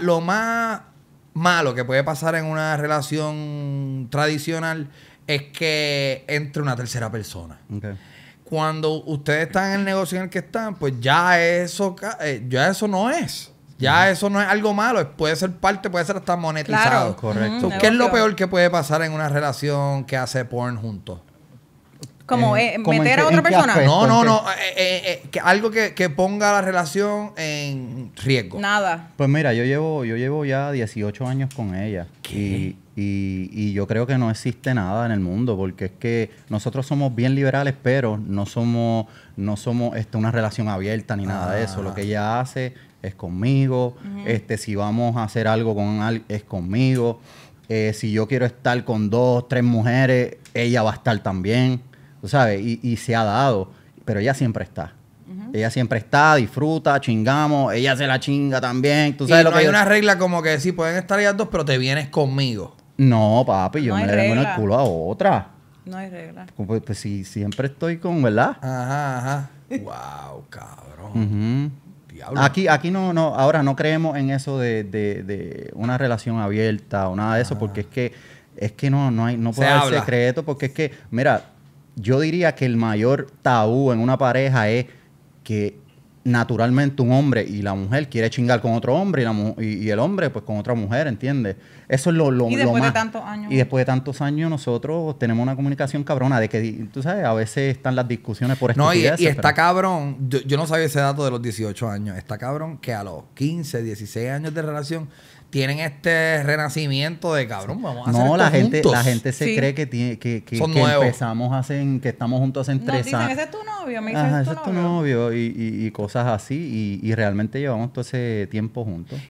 Lo más malo que puede pasar en una relación tradicional es que entre una tercera persona. Cuando ustedes están en el negocio en el que están, pues ya eso, eh, ya eso no es. Ya eso no es algo malo, puede ser parte, puede ser hasta monetizado. correcto. ¿Qué es lo peor que puede pasar en una relación que hace porn juntos? Como eh, meter a otra persona. no, no, no. Eh, eh, que algo que, ponga la relación en riesgo. Nada. Pues mira, yo llevo, yo llevo ya 18 años con ella. Y, yo creo que no existe nada en el mundo, porque es que nosotros somos bien liberales, pero no somos, no somos este, una relación abierta ni nada de eso. Lo ah. que ella hace es conmigo. este, si vamos a hacer algo con alguien, es conmigo. si yo quiero estar con dos, tres mujeres, ella va a estar también tú sabes, y, y se ha dado, pero ella siempre está. Ella siempre está, disfruta, chingamos, ella se la chinga también. ¿Tú sabes lo que hay una regla como que sí, pueden estar ellas dos, pero te vienes conmigo. No, papi, yo me le vengo en el culo a otra. No hay regla. Pues, pues, pues, sí, siempre estoy con, ¿verdad? Ajá, ajá. wow, cabrón. Aquí, aquí no, no, ahora no creemos en eso de, una relación abierta o nada de eso, porque ah. es que, es que no, no hay, no puede haber secreto, porque es que, mira, yo diría que el mayor tabú en una pareja es que naturalmente un hombre y la mujer quiere chingar con otro hombre y, la y, el hombre pues con otra mujer, ¿entiendes? Eso es lo, lo, y después De tantos años. Y después de tantos años nosotros tenemos una comunicación cabrona de que, tú sabes, a veces están las discusiones por No, y, está cabrón, yo, no sabía ese dato de los 18 años, está cabrón que a los 15, 16 años de relación tienen este renacimiento de cabrón, vamos a no, la gente, la gente se cree que, tiene, que, que, empezamos, hacen, que estamos juntos hace tres años. ese es tu novio, me ese novio y, y cosas cosas así y, y realmente llevamos todo ese tiempo juntos.